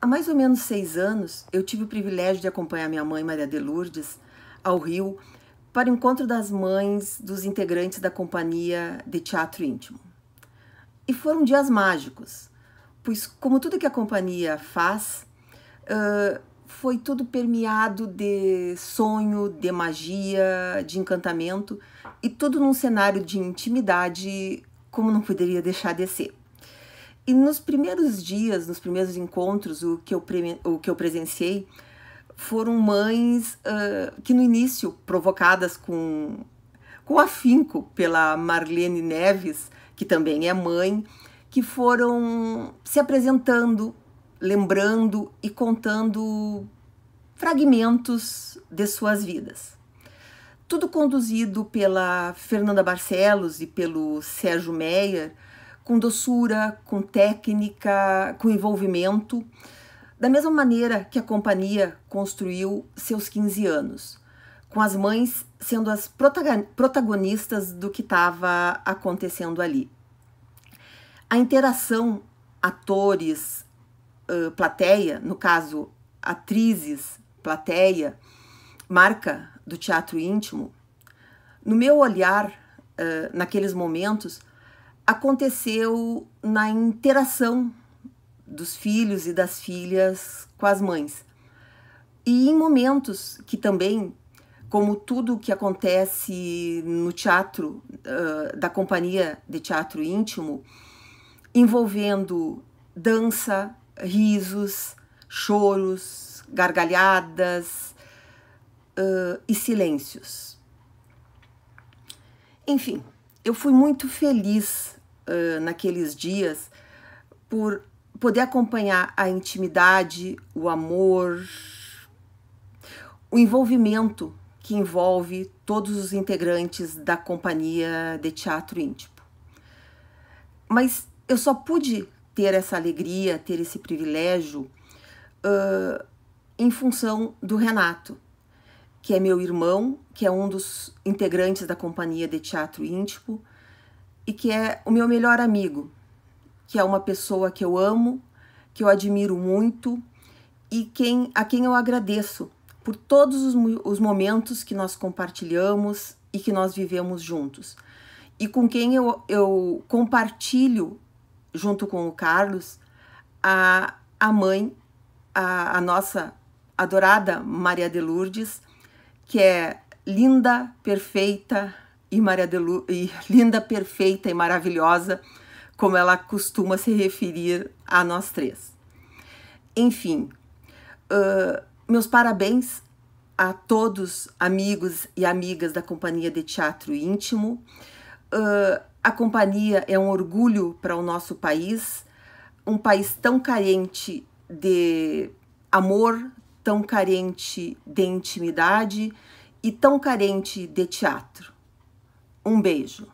Há mais ou menos seis anos, eu tive o privilégio de acompanhar minha mãe, Maria de Lourdes, ao Rio para o encontro das mães dos integrantes da companhia de teatro íntimo. E foram dias mágicos, pois, como tudo que a companhia faz, uh, foi tudo permeado de sonho, de magia, de encantamento e tudo num cenário de intimidade como não poderia deixar de ser. E nos primeiros dias, nos primeiros encontros, o que eu, o que eu presenciei foram mães uh, que no início, provocadas com, com afinco pela Marlene Neves, que também é mãe, que foram se apresentando, lembrando e contando fragmentos de suas vidas. Tudo conduzido pela Fernanda Barcelos e pelo Sérgio Meyer, com doçura, com técnica, com envolvimento, da mesma maneira que a companhia construiu seus 15 anos, com as mães sendo as protagonistas do que estava acontecendo ali. A interação atores, plateia, no caso, atrizes, plateia, marca do teatro íntimo, no meu olhar, naqueles momentos, aconteceu na interação dos filhos e das filhas com as mães. E em momentos que também, como tudo que acontece no teatro, uh, da companhia de teatro íntimo, envolvendo dança, risos, choros, gargalhadas uh, e silêncios. Enfim, eu fui muito feliz uh, naqueles dias por poder acompanhar a intimidade, o amor, o envolvimento que envolve todos os integrantes da companhia de teatro íntimo. Mas eu só pude ter essa alegria, ter esse privilégio uh, em função do Renato, que é meu irmão, que é um dos integrantes da companhia de teatro íntimo e que é o meu melhor amigo, que é uma pessoa que eu amo, que eu admiro muito e quem, a quem eu agradeço por todos os, os momentos que nós compartilhamos e que nós vivemos juntos. E com quem eu, eu compartilho, junto com o Carlos, a, a mãe, a, a nossa adorada Maria de Lourdes, que é linda, perfeita, e, Maria de Lu, e linda, perfeita e maravilhosa, como ela costuma se referir a nós três. Enfim, uh, meus parabéns a todos, amigos e amigas da Companhia de Teatro Íntimo. Uh, a companhia é um orgulho para o nosso país, um país tão carente de amor, tão carente de intimidade e tão carente de teatro. Um beijo.